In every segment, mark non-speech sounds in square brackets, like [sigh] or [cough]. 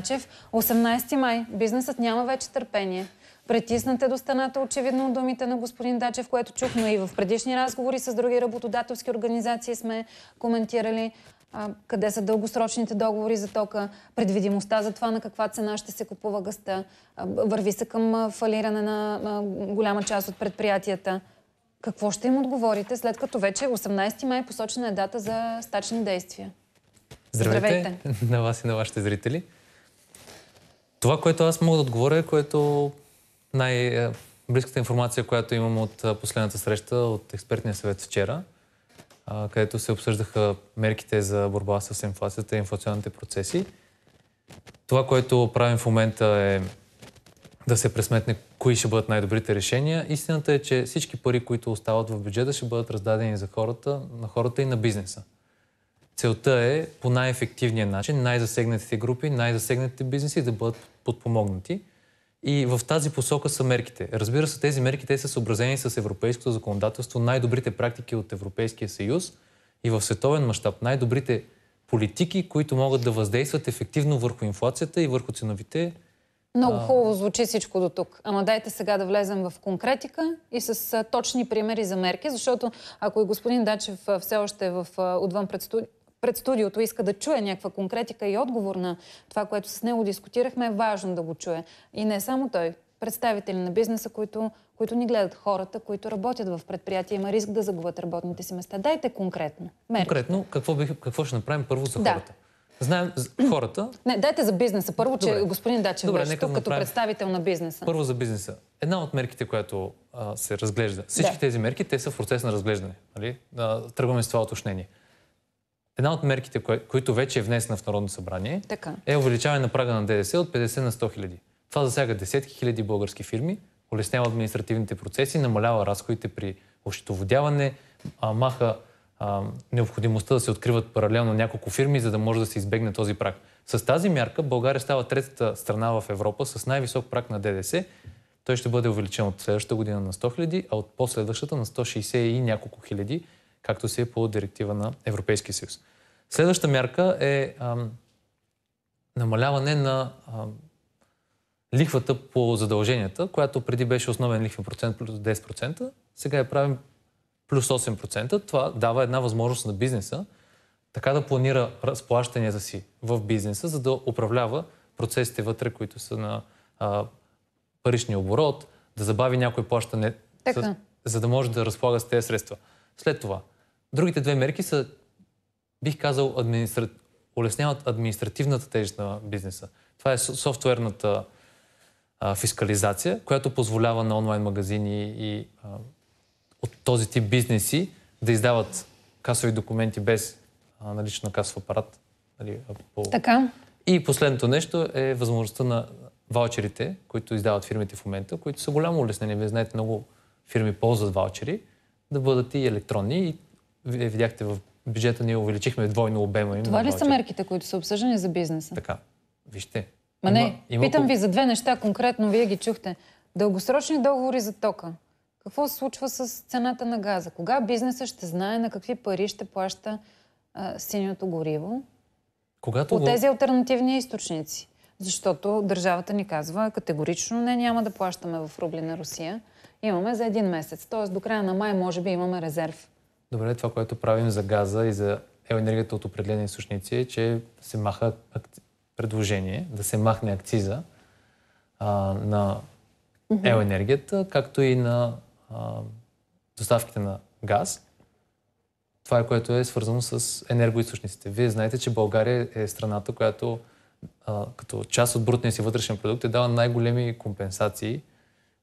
Тачев. 18 май. Бизнесът няма вече търпение. Претиснате до стената очевидно от думите на господин Дачев, което чухме и в предишни разговори с други работодателски организации сме коментирали а, къде са дългосрочните договори за тока, предвидимостта за това на каква цена ще се купува гъста, а, върви се към фалиране на голяма част от предприятията. Какво ще им отговорите, след като вече 18 май е посочена е дата за стачни действия? Здравейте, Здравейте. [laughs] на вас и на вашите зрители. Това, което аз мога да отговоря, е което най-близката е, информация, която имам от е, последната среща от експертния съвет вчера, където се обсъждаха мерките за борба с инфлацията и инфлационните процеси. Това, което правим в момента е да се пресметне кои ще бъдат най-добрите решения. Истината е, че всички пари, които остават в бюджета, ще бъдат раздадени за хората, на хората и на бизнеса. Целта е по най-ефективния начин най-засегнатите групи, най-засегнатите бизнеси да бъдат подпомогнати. И в тази посока са мерките. Разбира се, тези мерки те са съобразени с европейското законодателство, най-добрите практики от Европейския съюз и в световен мащаб най-добрите политики, които могат да въздействат ефективно върху инфлацията и върху ценовите. Много хубаво звучи всичко до тук. Ама дайте сега да влезем в конкретика и с точни примери за мерки, защото ако и господин Дачев все още е в, отвън пред студи пред студиото иска да чуе някаква конкретика и отговор на това, което с него дискутирахме, е важно да го чуе. И не само той. Представители на бизнеса, които, които ни гледат хората, които работят в предприятия, има риск да загубят работните си места. Дайте конкретно. Мерки. Конкретно, какво, бих, какво ще направим първо за да. хората? Знаем хората. Не, дайте за бизнеса първо, Добре. че господин Дачев Добре, беше тук направим... като представител на бизнеса. Първо за бизнеса. Една от мерките, която а, се разглежда. Всички да. тези мерки, те са в процес на разглеждане. Нали? А, тръгваме с това уточнение. Една от мерките, кои, които вече е внесена в Народно събрание, така. е увеличаване на прага на ДДС от 50 на 100 хиляди. Това засяга десетки хиляди български фирми, улеснява административните процеси, намалява разходите при ощетоводяване, маха а, необходимостта да се откриват паралелно няколко фирми, за да може да се избегне този прак. С тази мярка България става третата страна в Европа с най-висок прак на ДДС. Той ще бъде увеличен от следващата година на 100 000, а от последващата на 160 и няколко хиляди, както си е по директива на Европейския съюз. Следваща мярка е ам, намаляване на ам, лихвата по задълженията, която преди беше основен лихвен процент плюс 10%, сега я правим плюс 8%. Това дава една възможност на бизнеса така да планира разплащанията си в бизнеса, за да управлява процесите вътре, които са на а, паричния оборот, да забави някой плащане, за, за да може да разполага с тези средства. След това, Другите две мерки са, бих казал, администра... улесняват административната тежест на бизнеса. Това е софтуерната а, фискализация, която позволява на онлайн магазини и а, от този тип бизнеси да издават касови документи без а, налично касов апарат. Нали, по... Така. И последното нещо е възможността на ваучерите, които издават фирмите в момента, които са голямо улеснени. Вие знаете, много фирми ползват ваучери, да бъдат и електронни и вие видяхте в бюджета ние увеличихме двойно обема Това ли са мерките, които са обсъждани за бизнеса? Така. Вижте. Ма не, има, има питам ви за две неща конкретно, вие ги чухте. Дългосрочни договори за тока. Какво се случва с цената на газа? Кога бизнесът ще знае на какви пари ще плаща а, синьото гориво? Когато от тези альтернативни източници. Защото държавата ни казва категорично не, няма да плащаме в рубли на Русия. Имаме за един месец. Тоест до края на май може би имаме резерв Добре, това, което правим за газа и за енергията от определени източници е, че се маха предложение да се махне акциза а, на енергията, както и на а, доставките на газ. Това е което е свързано с енергоисточниците. Вие знаете, че България е страната, която а, като част от брутния си вътрешен продукт е дала най-големи компенсации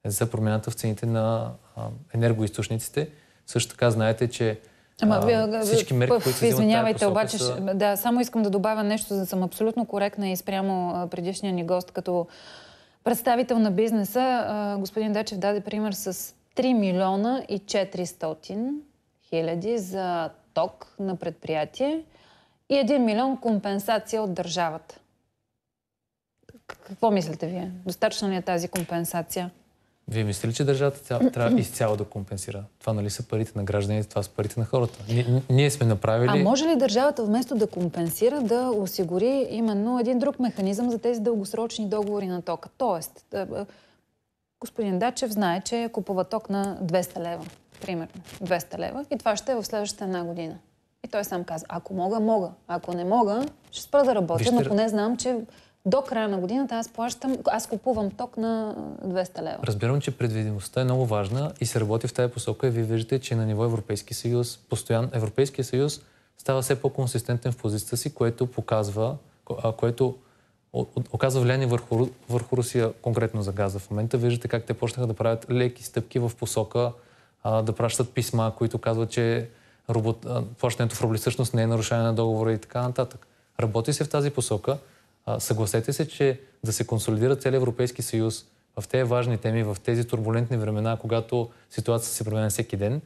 за промената в цените на енергоисточниците. Също така знаете, че Ама, а, всички мерки, които се Извинявайте, обаче, са... да, само искам да добавя нещо, за да съм абсолютно коректна и спрямо предишния ни гост, като представител на бизнеса. господин Дачев даде пример с 3 милиона и 400 хиляди за ток на предприятие и 1 милион компенсация от държавата. Какво мислите вие? Достатъчно ли е тази компенсация? Вие мислите ли, че държавата трябва изцяло да компенсира? Това нали са парите на гражданите, това са парите на хората. Ние, сме направили... А може ли държавата вместо да компенсира, да осигури именно един друг механизъм за тези дългосрочни договори на тока? Тоест, е, е, господин Дачев знае, че купува ток на 200 лева, примерно. 200 лева и това ще е в следващата една година. И той сам каза, ако мога, мога. Ако не мога, ще спра да работя, Вижте... но поне знам, че до края на годината аз плащам, аз купувам ток на 200 лева. Разбирам, че предвидимостта е много важна и се работи в тази посока и вие виждате, че на ниво Европейски съюз, постоян Европейския съюз става все по-консистентен в позицията си, което показва, което оказва влияние върху, върху Русия конкретно за газа. В момента виждате как те почнаха да правят леки стъпки в посока а, да пращат писма, които казват, че плащането в рубли всъщност не е нарушение на договора и така нататък. Работи се в тази посока съгласете се, че да се консолидира целият Европейски съюз в тези важни теми, в тези турбулентни времена, когато ситуацията се променя всеки ден,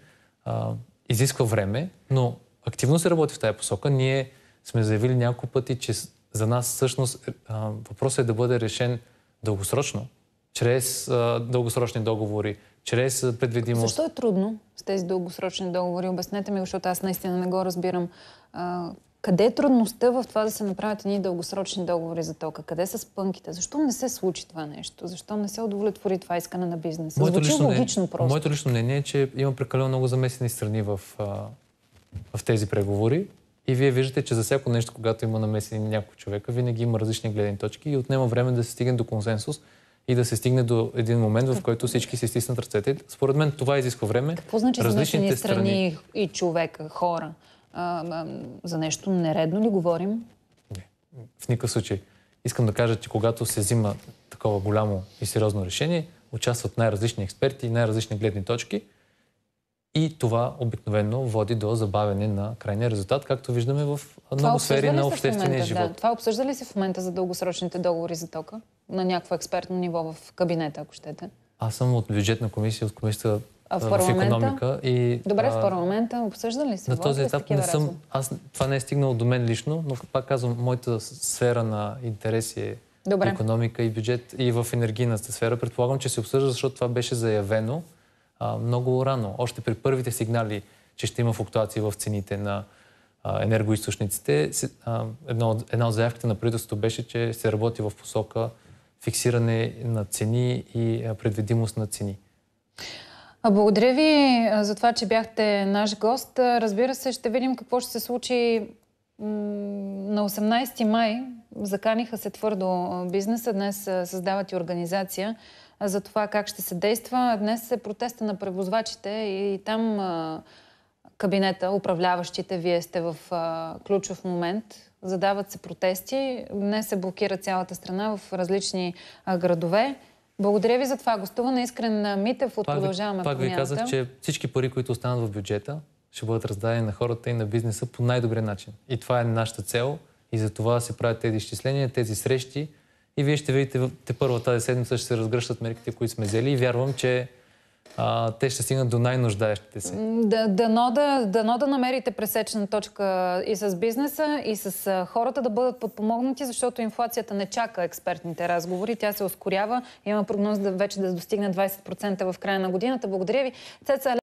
а, изисква време, но активно се работи в тази посока. Ние сме заявили няколко пъти, че за нас всъщност е, въпросът е да бъде решен дългосрочно, чрез а, дългосрочни договори, чрез предвидимост. Защо е трудно с тези дългосрочни договори? Обяснете ми, защото аз наистина не го разбирам. А, къде е трудността в това да се направят едни дългосрочни договори за тока? Къде са спънките? Защо не се случи това нещо? Защо не се удовлетвори това искане на бизнеса? Моето Звучи логично не, просто. Моето лично мнение е, че има прекалено много замесени страни в, в тези преговори. И вие виждате, че за всяко нещо, когато има намесени няколко човека, винаги има различни гледни точки и отнема време да се стигне до консенсус и да се стигне до един момент, в който всички се стиснат ръцете. Според мен това изисква време. Какво значи различните страни, страни и човека, хора? за нещо нередно ли говорим? Не, в никакъв случай. Искам да кажа, че когато се взима такова голямо и сериозно решение, участват най-различни експерти и най-различни гледни точки и това обикновено води до забавяне на крайния резултат, както виждаме в много сфери на обществения момента, живот. Да. Това обсъжда ли се в момента за дългосрочните договори за тока? На някакво експертно ниво в кабинета, ако щете? Аз съм от бюджетна комисия, от комисията в, парламента? в економика. И, Добре, в парламента обсъжда ли се? На този етап не съм, аз, това не е стигнало до мен лично, но пак казвам, моята сфера на интереси е Добре. економика и бюджет и в енергийната сфера. Предполагам, че се обсъжда, защото това беше заявено а, много рано. Още при първите сигнали, че ще има флуктуации в цените на а, енергоисточниците, а, едно, една от заявките на правителството беше, че се работи в посока фиксиране на цени и предвидимост на цени. Благодаря ви за това, че бяхте наш гост. Разбира се, ще видим какво ще се случи на 18 май. Заканиха се твърдо бизнеса, днес създават и организация за това как ще се действа. Днес е протеста на превозвачите и там кабинета, управляващите, вие сте в ключов момент, задават се протести. Днес се блокира цялата страна в различни градове. Благодаря ви за това гостуване. Искрен Митев от пак, Продължаваме пак промяната. Пак ви казах, че всички пари, които останат в бюджета, ще бъдат раздадени на хората и на бизнеса по най-добрия начин. И това е нашата цел. И за това се правят тези изчисления, тези срещи. И вие ще видите, те първа тази седмица ще се разгръщат мерките, които сме взели. И вярвам, че а, те ще стигнат до най-нуждаещите се. Да, дано, да, дано да намерите пресечна точка и с бизнеса, и с хората да бъдат подпомогнати, защото инфлацията не чака експертните разговори. Тя се ускорява. Има прогноз да вече да достигне 20% в края на годината. Благодаря ви.